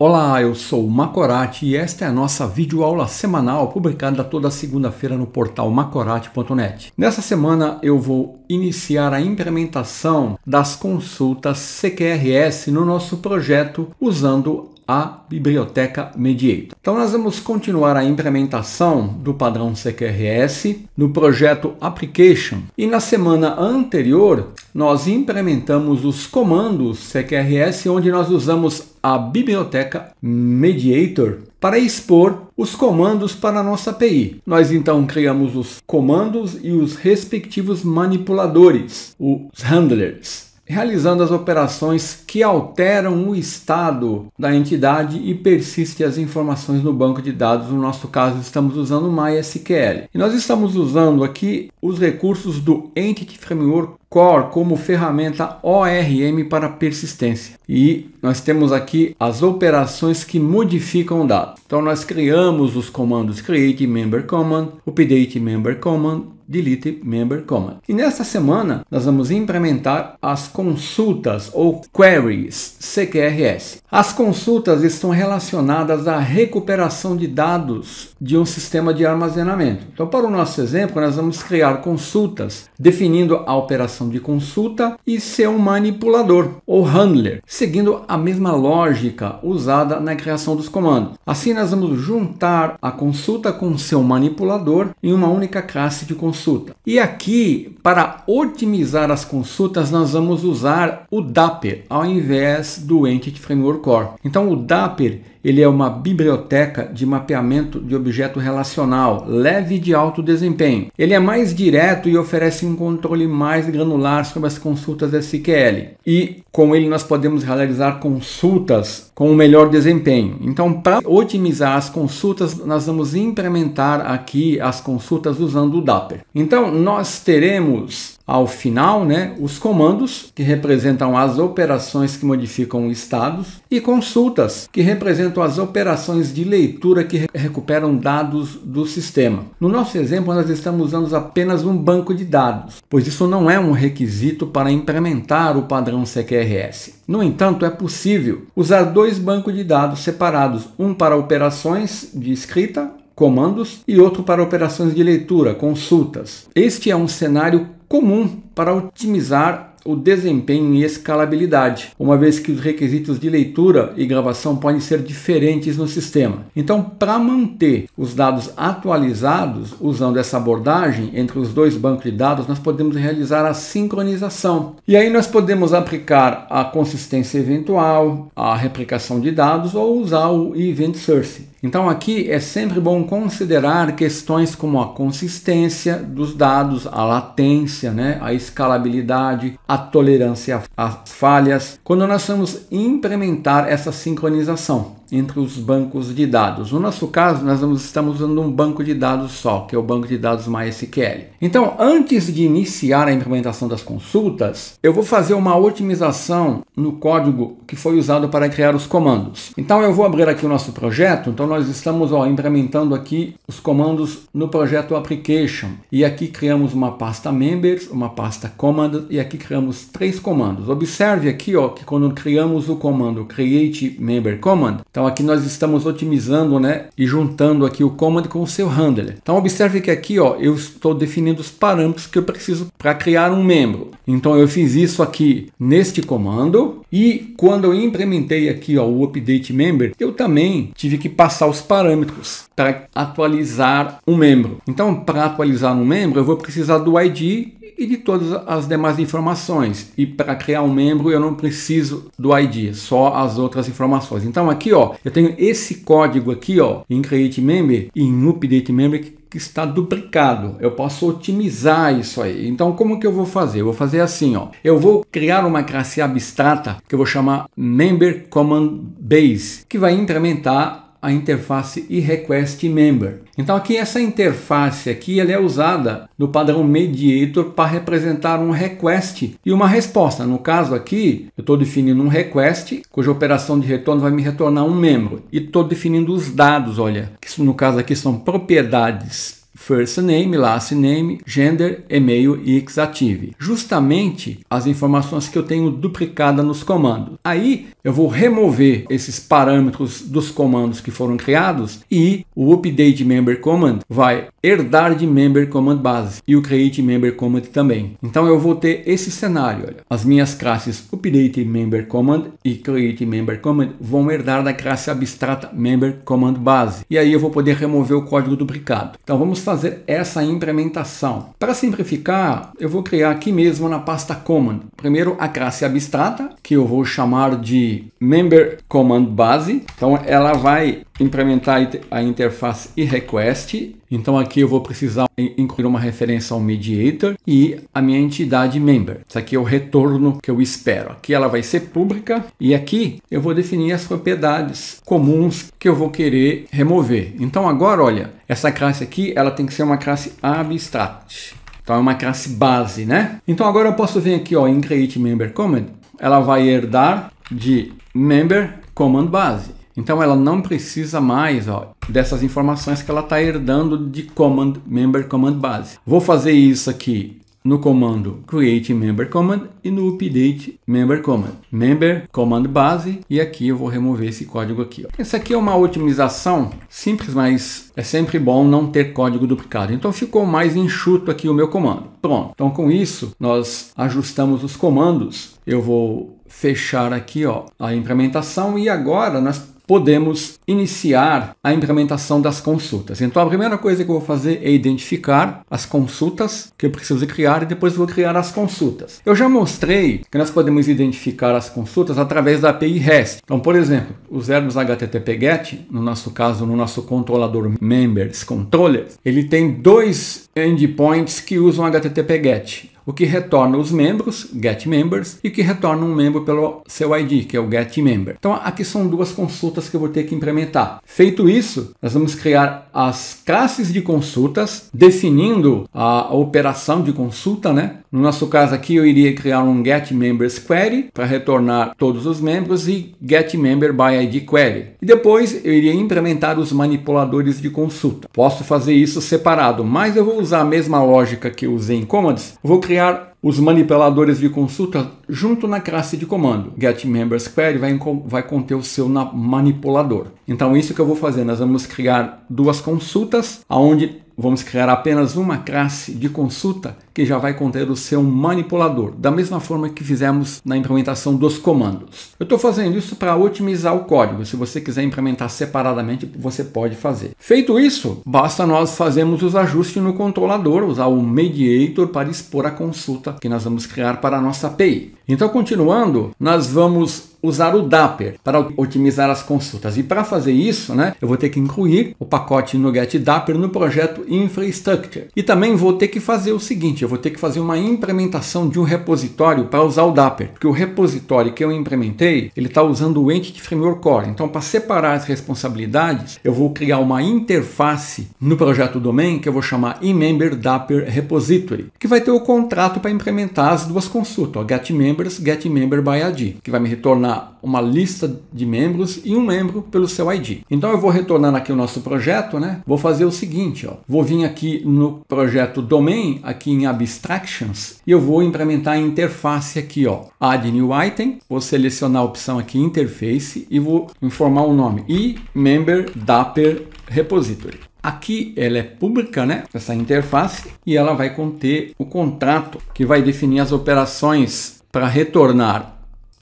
Olá, eu sou o Macorati e esta é a nossa videoaula semanal publicada toda segunda-feira no portal macorati.net. Nessa semana eu vou iniciar a implementação das consultas CQRS no nosso projeto usando a biblioteca Mediator. Então nós vamos continuar a implementação do padrão CQRS no projeto Application e na semana anterior nós implementamos os comandos CQRS onde nós usamos a biblioteca Mediator para expor os comandos para a nossa API. Nós então criamos os comandos e os respectivos manipuladores, os handlers realizando as operações que alteram o estado da entidade e persiste as informações no banco de dados. No nosso caso, estamos usando o MySQL. E nós estamos usando aqui os recursos do Entity Framework Core como ferramenta ORM para persistência. E nós temos aqui as operações que modificam o dado. Então nós criamos os comandos create member command, update member command, delete member command. E nesta semana nós vamos implementar as consultas ou queries CQRS. As consultas estão relacionadas à recuperação de dados de um sistema de armazenamento. Então, para o nosso exemplo, nós vamos criar consultas definindo a operação de consulta e ser um manipulador ou handler, seguindo a mesma lógica usada na criação dos comandos. Assim, nós vamos juntar a consulta com seu manipulador em uma única classe de consulta consulta. E aqui, para otimizar as consultas, nós vamos usar o Dapper ao invés do Entity Framework Core. Então, o Dapper ele é uma biblioteca de mapeamento de objeto relacional, leve de alto desempenho. Ele é mais direto e oferece um controle mais granular sobre as consultas SQL. E com ele nós podemos realizar consultas com o um melhor desempenho. Então, para otimizar as consultas, nós vamos implementar aqui as consultas usando o Dapper. Então, nós teremos ao final, né, os comandos, que representam as operações que modificam estados, e consultas, que representam as operações de leitura que recuperam dados do sistema. No nosso exemplo, nós estamos usando apenas um banco de dados, pois isso não é um requisito para implementar o padrão CQRS. No entanto, é possível usar dois bancos de dados separados, um para operações de escrita comandos e outro para operações de leitura, consultas. Este é um cenário comum para otimizar o desempenho e escalabilidade, uma vez que os requisitos de leitura e gravação podem ser diferentes no sistema. Então, para manter os dados atualizados usando essa abordagem entre os dois bancos de dados, nós podemos realizar a sincronização. E aí nós podemos aplicar a consistência eventual, a replicação de dados ou usar o event source. Então aqui é sempre bom considerar questões como a consistência dos dados, a latência, né, a escalabilidade, a tolerância às falhas, quando nós vamos implementar essa sincronização entre os bancos de dados. No nosso caso, nós estamos usando um banco de dados só, que é o banco de dados MySQL. Então, antes de iniciar a implementação das consultas, eu vou fazer uma otimização no código que foi usado para criar os comandos. Então, eu vou abrir aqui o nosso projeto. Então, nós estamos ó, implementando aqui os comandos no projeto Application. E aqui criamos uma pasta Members, uma pasta Command, e aqui criamos três comandos. Observe aqui ó, que quando criamos o comando Create Member Command, então aqui nós estamos otimizando né, e juntando aqui o command com o seu handler. Então observe que aqui ó, eu estou definindo os parâmetros que eu preciso para criar um membro. Então eu fiz isso aqui neste comando e quando eu implementei aqui ó, o update member, eu também tive que passar os parâmetros para atualizar um membro. Então para atualizar um membro eu vou precisar do ID e de todas as demais informações. E para criar um membro eu não preciso do ID, só as outras informações. Então aqui ó, eu tenho esse código aqui, ó, em create member e em update member que está duplicado. Eu posso otimizar isso aí. Então, como que eu vou fazer? Eu vou fazer assim, ó. Eu vou criar uma classe abstrata que eu vou chamar member command base, que vai implementar a interface iRequestMember. Então aqui essa interface aqui ela é usada no padrão mediator para representar um request e uma resposta. No caso aqui, eu estou definindo um request, cuja operação de retorno vai me retornar um membro. E estou definindo os dados, olha, que no caso aqui são propriedades first name, last name, gender, e-mail e Xactive. Justamente as informações que eu tenho duplicada nos comandos. Aí eu vou remover esses parâmetros dos comandos que foram criados e o update member command vai herdar de member command base e o create member command também. Então eu vou ter esse cenário. Olha. As minhas classes update member command e create member command vão herdar da classe abstrata member command base. E aí eu vou poder remover o código duplicado. Então vamos fazer fazer essa implementação. Para simplificar, eu vou criar aqui mesmo na pasta command. Primeiro a classe abstrata, que eu vou chamar de member command base. Então ela vai implementar a interface e request então aqui eu vou precisar incluir uma referência ao mediator e a minha entidade member. Isso aqui é o retorno que eu espero. Aqui ela vai ser pública e aqui eu vou definir as propriedades comuns que eu vou querer remover. Então agora, olha, essa classe aqui, ela tem que ser uma classe abstract. Então é uma classe base, né? Então agora eu posso vir aqui, ó, em create member command, ela vai herdar de member command base. Então ela não precisa mais ó, dessas informações que ela está herdando de command member command base. Vou fazer isso aqui no comando create member command e no update member command. Member command base e aqui eu vou remover esse código aqui. Ó. Essa aqui é uma otimização simples, mas é sempre bom não ter código duplicado. Então ficou mais enxuto aqui o meu comando. Pronto. Então com isso nós ajustamos os comandos. Eu vou fechar aqui ó, a implementação e agora nós podemos iniciar a implementação das consultas. Então, a primeira coisa que eu vou fazer é identificar as consultas que eu preciso criar e depois vou criar as consultas. Eu já mostrei que nós podemos identificar as consultas através da API REST. Então, por exemplo, usarmos HTTP GET, no nosso caso, no nosso controlador members controller, ele tem dois endpoints que usam HTTP GET o que retorna os membros, getMembers, e o que retorna um membro pelo seu ID, que é o getMember. Então aqui são duas consultas que eu vou ter que implementar. Feito isso, nós vamos criar as classes de consultas, definindo a operação de consulta, né? No nosso caso aqui, eu iria criar um GetMembersQuery query para retornar todos os membros e GetMemberByIdQuery query. E depois eu iria implementar os manipuladores de consulta. Posso fazer isso separado, mas eu vou usar a mesma lógica que eu usei em commands. Vou criar os manipuladores de consulta junto na classe de comando. GetMembersQuery vai, vai conter o seu manipulador. Então, isso que eu vou fazer, nós vamos criar duas consultas, aonde vamos criar apenas uma classe de consulta que já vai conter o seu manipulador, da mesma forma que fizemos na implementação dos comandos. Eu estou fazendo isso para otimizar o código. Se você quiser implementar separadamente, você pode fazer. Feito isso, basta nós fazermos os ajustes no controlador, usar o mediator para expor a consulta que nós vamos criar para a nossa API. Então, continuando, nós vamos usar o Dapper para otimizar as consultas. E para fazer isso, né, eu vou ter que incluir o pacote NuGet Dapper no projeto Infrastructure. E também vou ter que fazer o seguinte, eu vou ter que fazer uma implementação de um repositório para usar o Dapper, porque o repositório que eu implementei, ele está usando o Entity Framework Core. Então, para separar as responsabilidades, eu vou criar uma interface no projeto domain que eu vou chamar eMember Dapper Repository, que vai ter o contrato para implementar as duas consultas, get members, get member by ID, que vai me retornar uma lista de membros e um membro pelo seu ID. Então, eu vou retornar aqui o nosso projeto, né? Vou fazer o seguinte, ó, vou vir aqui no projeto domain, aqui em Abstractions e eu vou implementar a interface aqui, ó. Add New Item, vou selecionar a opção aqui Interface e vou informar o nome e Member Dapper Repository. Aqui ela é pública, né? Essa interface e ela vai conter o contrato que vai definir as operações para retornar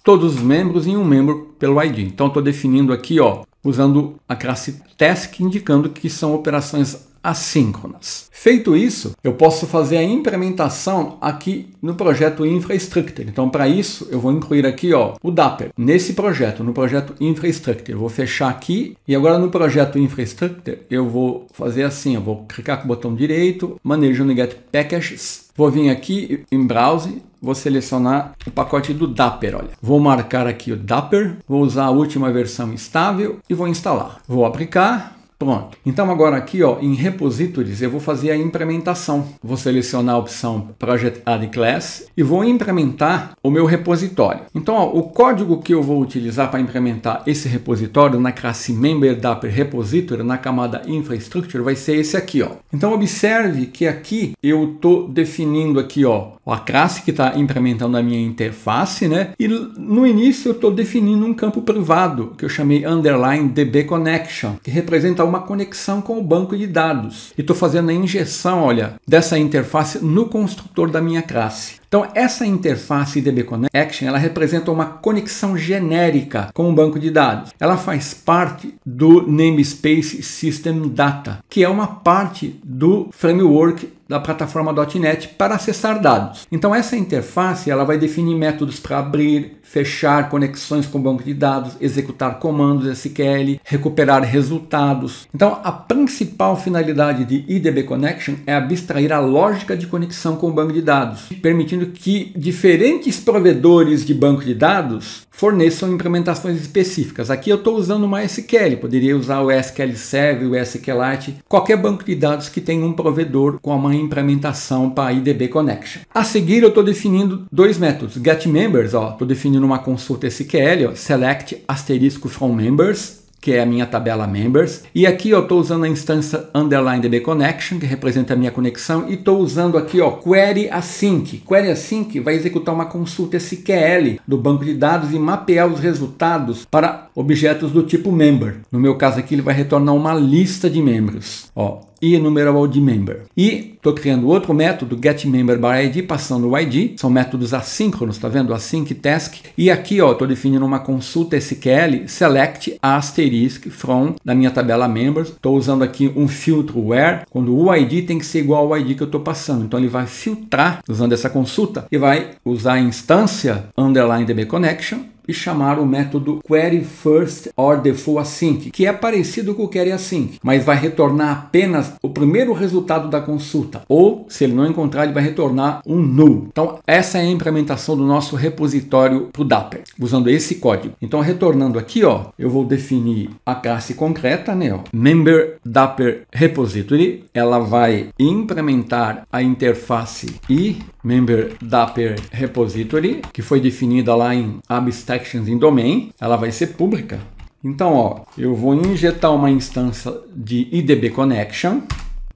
todos os membros em um membro pelo ID. Então estou definindo aqui, ó, usando a classe task indicando que são operações assíncronas. Feito isso, eu posso fazer a implementação aqui no projeto Infrastructure. Então, para isso, eu vou incluir aqui ó, o Dapper. Nesse projeto, no projeto Infrastructure, eu vou fechar aqui. E agora no projeto Infrastructure, eu vou fazer assim, eu vou clicar com o botão direito, no Get Packages. Vou vir aqui em Browse, vou selecionar o pacote do Dapper, olha. Vou marcar aqui o Dapper, vou usar a última versão estável e vou instalar. Vou aplicar, Pronto. Então agora aqui ó, em repositories eu vou fazer a implementação. Vou selecionar a opção Project Add Class e vou implementar o meu repositório. Então ó, o código que eu vou utilizar para implementar esse repositório na classe Member Dapper Repository na camada Infrastructure vai ser esse aqui. Ó. Então observe que aqui eu estou definindo aqui ó, a classe que está implementando a minha interface, né? E no início eu estou definindo um campo privado que eu chamei underline db connection, que representa uma conexão com o banco de dados. E estou fazendo a injeção, olha, dessa interface no construtor da minha classe. Então, essa interface DB Connection ela representa uma conexão genérica com o um banco de dados. Ela faz parte do Namespace System Data, que é uma parte do framework da plataforma .NET para acessar dados. Então essa interface ela vai definir métodos para abrir, fechar conexões com o banco de dados, executar comandos SQL, recuperar resultados. Então a principal finalidade de IDB Connection é abstrair a lógica de conexão com o banco de dados, permitindo que diferentes provedores de banco de dados forneçam implementações específicas. Aqui eu estou usando uma MySQL, poderia usar o SQL Server, o SQLite, qualquer banco de dados que tenha um provedor com uma implementação para IDB Connection. A seguir eu estou definindo dois métodos, getMembers, estou definindo uma consulta SQL, ó, select asterisco from members, que é a minha tabela members. E aqui eu estou usando a instância underline DB connection, que representa a minha conexão, e estou usando aqui ó, query async. Query async vai executar uma consulta SQL do banco de dados e mapear os resultados para objetos do tipo member. No meu caso aqui ele vai retornar uma lista de membros. Ó, e enumerable de member. E estou criando outro método, getMemberById, passando o ID. São métodos assíncronos, tá vendo? Async task. E aqui, ó, estou definindo uma consulta SQL, select asterisk from da minha tabela members. Estou usando aqui um filtro where, quando o ID tem que ser igual ao ID que eu estou passando. Então ele vai filtrar usando essa consulta e vai usar a instância underline dbconnection e chamaram o método Query First or Default Async, que é parecido com o Query Async, mas vai retornar apenas o primeiro resultado da consulta, ou se ele não encontrar, ele vai retornar um null. Então, essa é a implementação do nosso repositório para o Dapper, usando esse código. Então, retornando aqui, ó, eu vou definir a classe concreta, né, ó, member Dapper repository, ela vai implementar a interface e member Dapper repository, que foi definida lá em abstract actions em domain, ela vai ser pública. Então, ó, eu vou injetar uma instância de IDB connection,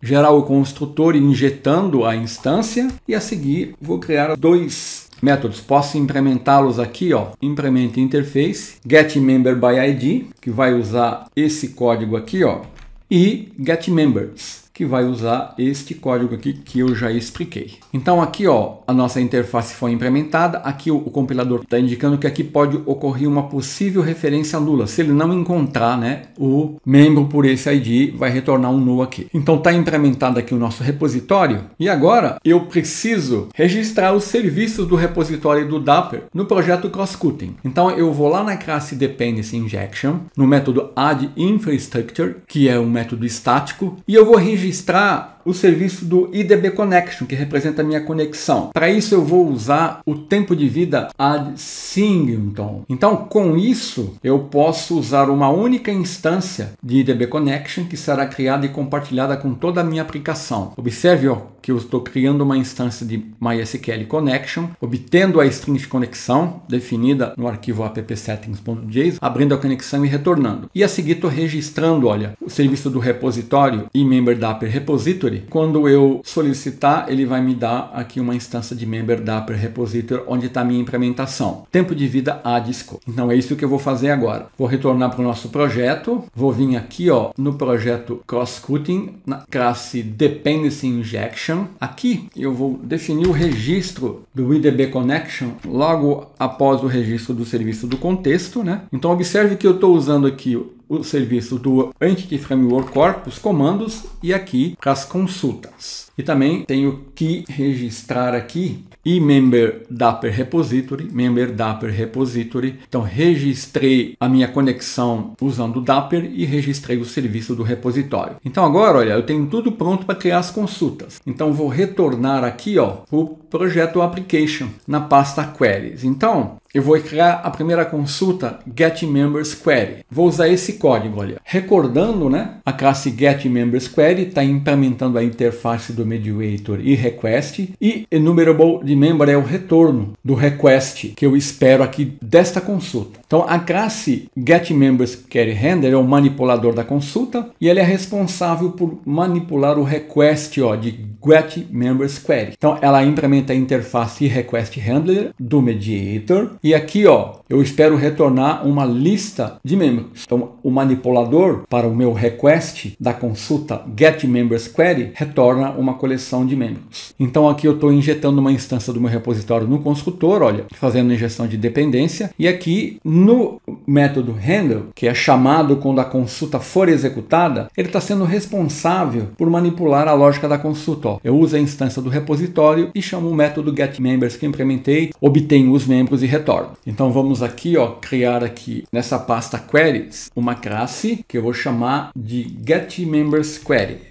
gerar o construtor injetando a instância e a seguir vou criar dois métodos. Posso implementá-los aqui, ó. Implemente interface, getMemberById, que vai usar esse código aqui, ó, e getMembers que vai usar este código aqui que eu já expliquei. Então aqui ó, a nossa interface foi implementada, aqui o, o compilador está indicando que aqui pode ocorrer uma possível referência nula. Se ele não encontrar né, o membro por esse ID, vai retornar um null aqui. Então está implementado aqui o nosso repositório e agora eu preciso registrar os serviços do repositório do Dapper no projeto Crosscutting. Então eu vou lá na classe Dependency Injection, no método add infrastructure, que é um método estático, e eu vou registrar registrar o serviço do IDB Connection, que representa a minha conexão. Para isso eu vou usar o tempo de vida ad singleton. Então, com isso, eu posso usar uma única instância de IDB Connection que será criada e compartilhada com toda a minha aplicação. Observe ó, que eu estou criando uma instância de MySQL Connection, obtendo a string de conexão definida no arquivo appsettings.js, abrindo a conexão e retornando. E a seguir estou registrando, olha, o serviço do repositório e member da Dapper Repository, quando eu solicitar, ele vai me dar aqui uma instância de member Dapper Repository onde está a minha implementação. Tempo de vida a disco. Então é isso que eu vou fazer agora. Vou retornar para o nosso projeto, vou vir aqui ó, no projeto Cross-Cutting, na classe Dependency Injection. Aqui eu vou definir o registro do IDB Connection logo após o registro do serviço do contexto. Né? Então observe que eu estou usando aqui o serviço do Entity Framework Core, os comandos, e aqui para as consultas. E também tenho que registrar aqui e member Dapper Repository, member Dapper Repository. Então registrei a minha conexão usando o Dapper e registrei o serviço do repositório. Então agora, olha, eu tenho tudo pronto para criar as consultas. Então vou retornar aqui, ó, o projeto application na pasta queries. Então, eu vou criar a primeira consulta getMembersQuery. Vou usar esse código ali. Recordando, né? A classe getMembersQuery está implementando a interface do mediator e request e enumerable de member é o retorno do request que eu espero aqui desta consulta. Então a classe getMembersQueryHandler é o manipulador da consulta e ele é responsável por manipular o request ó, de getMembersQuery. Então ela implementa a interface request handler do mediator e aqui, ó, eu espero retornar uma lista de membros. Então, o manipulador para o meu request da consulta get members query retorna uma coleção de membros. Então, aqui eu estou injetando uma instância do meu repositório no consultor, olha, fazendo injeção de dependência. E aqui no método handle, que é chamado quando a consulta for executada, ele está sendo responsável por manipular a lógica da consulta. Ó, eu uso a instância do repositório e chamo o método get members que implementei, obtenho os membros e retorno retorno. Então vamos aqui, ó, criar aqui nessa pasta queries uma classe que eu vou chamar de getMembersQuery.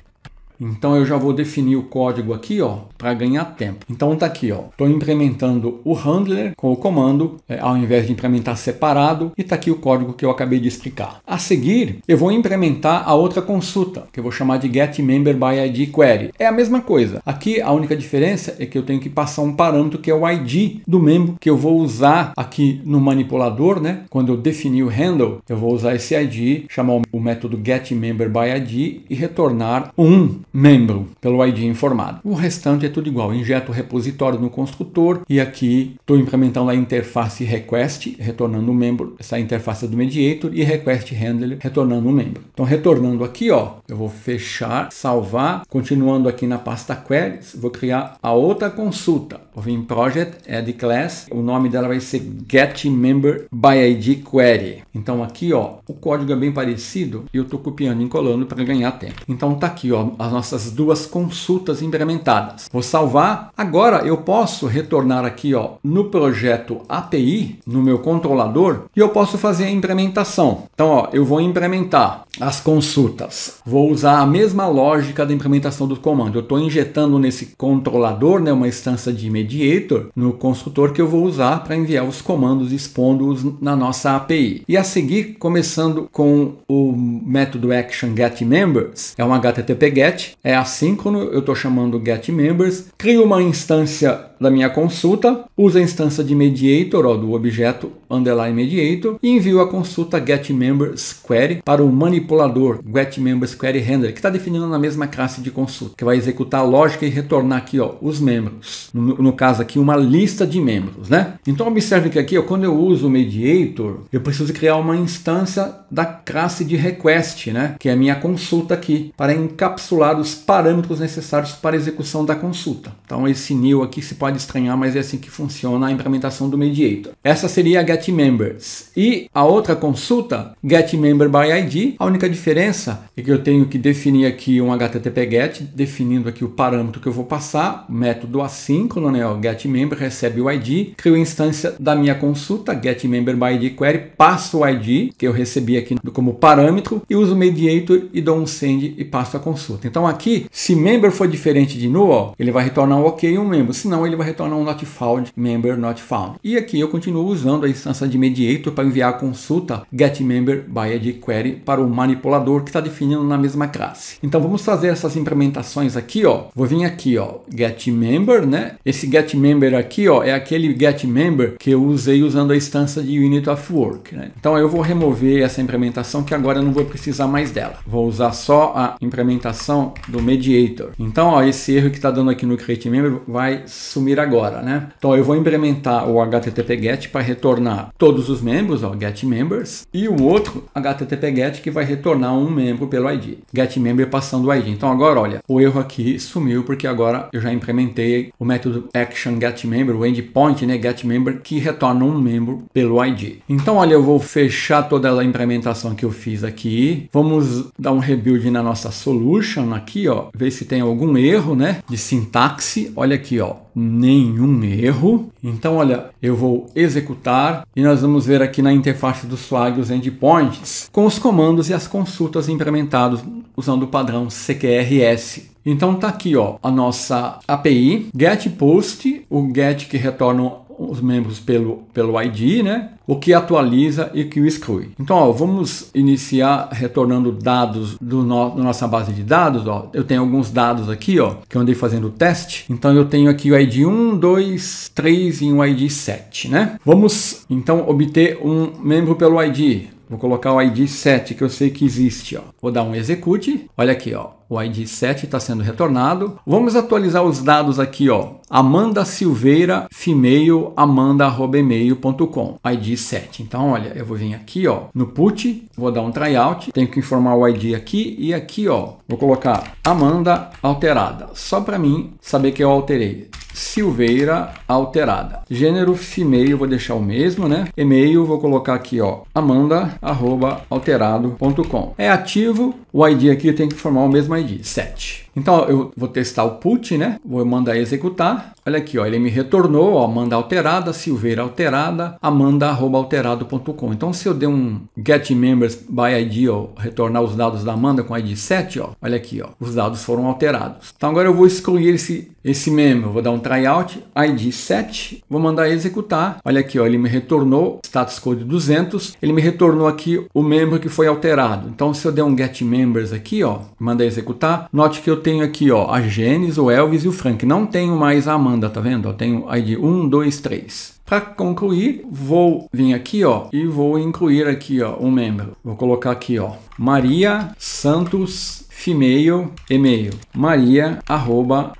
Então eu já vou definir o código aqui, ó, para ganhar tempo. Então tá aqui, ó. Estou implementando o handler com o comando, é, ao invés de implementar separado, e tá aqui o código que eu acabei de explicar. A seguir, eu vou implementar a outra consulta, que eu vou chamar de get member by id query. É a mesma coisa. Aqui a única diferença é que eu tenho que passar um parâmetro que é o id do membro que eu vou usar aqui no manipulador, né? Quando eu definir o handle, eu vou usar esse id, chamar o método get member by id e retornar 1 membro pelo ID informado. O restante é tudo igual. Injeto o repositório no construtor e aqui estou implementando a interface request, retornando o membro, essa interface é do mediator e request handler, retornando o membro. Então, retornando aqui, ó, eu vou fechar, salvar, continuando aqui na pasta queries, vou criar a outra consulta. Vou vir em project, add class, o nome dela vai ser get member by ID query. Então, aqui, ó, o código é bem parecido e eu estou copiando e colando para ganhar tempo. Então, tá aqui, ó, as nossas duas consultas implementadas. Vou salvar. Agora eu posso retornar aqui ó, no projeto API, no meu controlador, e eu posso fazer a implementação. Então ó, eu vou implementar as consultas. Vou usar a mesma lógica da implementação do comando. Eu estou injetando nesse controlador, né, uma instância de mediator, no construtor que eu vou usar para enviar os comandos expondo-os na nossa API. E a seguir, começando com o método action getMembers, é um HTTP GET, é assíncrono, eu estou chamando getMembers, crio uma instância da minha consulta, uso a instância de mediator ou do objeto underline mediator e envio a consulta getMembersQuery para o manipulador getMembersQueryHandler, que está definindo na mesma classe de consulta, que vai executar a lógica e retornar aqui ó, os membros. No, no caso aqui, uma lista de membros, né? Então observe que aqui, ó, quando eu uso o mediator, eu preciso criar uma instância da classe de request, né? Que é a minha consulta aqui, para encapsular os parâmetros necessários para a execução da consulta. Então esse new aqui se pode pode estranhar, mas é assim que funciona a implementação do Mediator. Essa seria a Get Members. E a outra consulta, Get Member by ID, a única diferença é que eu tenho que definir aqui um HTTP GET, definindo aqui o parâmetro que eu vou passar, método assíncrono, né? O Get Member recebe o ID, crio a instância da minha consulta, Get Member by ID Query, passo o ID que eu recebi aqui como parâmetro e uso o Mediator e dou um send e passo a consulta. Então aqui, se member for diferente de null, ele vai retornar um ok e um membro, senão ele vai retornar um not found, member not found. E aqui eu continuo usando a instância de mediator para enviar a consulta get member by query para o manipulador que está definindo na mesma classe. Então vamos fazer essas implementações aqui, ó. Vou vir aqui, ó, get member né? Esse get member aqui, ó, é aquele get member que eu usei usando a instância de unit work, né? Então eu vou remover essa implementação que agora eu não vou precisar mais dela. Vou usar só a implementação do mediator. Então, ó, esse erro que está dando aqui no create member vai sumir consumir agora, né? Então eu vou implementar o HTTP GET para retornar todos os membros, ó, get members, e o outro HTTP GET que vai retornar um membro pelo ID, get member passando o ID. Então agora, olha, o erro aqui sumiu porque agora eu já implementei o método action get member, o endpoint, né, get member que retorna um membro pelo ID. Então olha, eu vou fechar toda a implementação que eu fiz aqui. Vamos dar um rebuild na nossa solution aqui, ó, ver se tem algum erro, né, de sintaxe. Olha aqui, ó, nenhum erro. Então, olha, eu vou executar e nós vamos ver aqui na interface do swag os endpoints com os comandos e as consultas implementados usando o padrão CQRS. Então tá aqui ó, a nossa API get post, o get que retorna os membros pelo, pelo ID, né? o que atualiza e que o exclui. Então, ó, vamos iniciar retornando dados do no, da nossa base de dados. Ó. Eu tenho alguns dados aqui ó, que eu andei fazendo o teste. Então, eu tenho aqui o ID 1, 2, 3 e um ID 7. Né? Vamos, então, obter um membro pelo ID. Vou colocar o ID 7, que eu sei que existe. Ó. Vou dar um execute. Olha aqui, ó. O ID 7 está sendo retornado. Vamos atualizar os dados aqui, ó. Amanda Silveira, female, amanda.email.com, ID 7. Então, olha, eu vou vir aqui, ó, no put, vou dar um tryout, tenho que informar o ID aqui e aqui, ó, vou colocar Amanda alterada, só para mim saber que eu alterei. Silveira alterada. Gênero female vou deixar o mesmo, né? E-mail vou colocar aqui, ó, amanda@alterado.com. É ativo, o ID aqui tem que formar o mesmo id, set. Então eu vou testar o put, né? Vou mandar executar. Olha aqui, ó, ele me retornou, ó, Amanda alterada, Silveira alterada, amanda@alterado.com. Então se eu der um get members by id, ó, retornar os dados da Amanda com id 7, ó, olha aqui, ó, os dados foram alterados. Então agora eu vou excluir esse esse membro. vou dar um tryout id 7, vou mandar executar. Olha aqui, ó, ele me retornou status code 200, ele me retornou aqui o membro que foi alterado. Então se eu der um get members aqui, ó, mandar executar Tá? note que eu tenho aqui ó, a Gênesis, o Elvis e o Frank. Não tenho mais a Amanda, tá vendo? Eu tenho ID 1, 2, 3. Para concluir, vou vir aqui, ó, e vou incluir aqui, ó, um membro. Vou colocar aqui, ó, Maria Santos female, e-mail,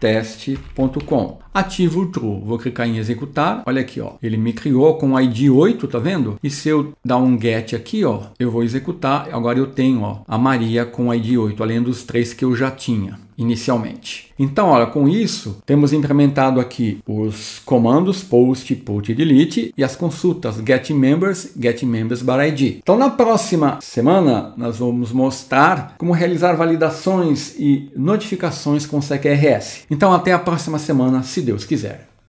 teste.com Ativo o true, vou clicar em executar. Olha aqui, ó. Ele me criou com ID 8, tá vendo? E se eu dar um get aqui, ó, eu vou executar. Agora eu tenho, ó, a Maria com ID 8, além dos três que eu já tinha inicialmente. Então, olha, com isso, temos implementado aqui os comandos post, put e delete e as consultas get members, get members by ID. Então, na próxima semana, nós vamos mostrar como realizar validações e notificações com CQRS. Então, até a próxima semana, se Deus quiser.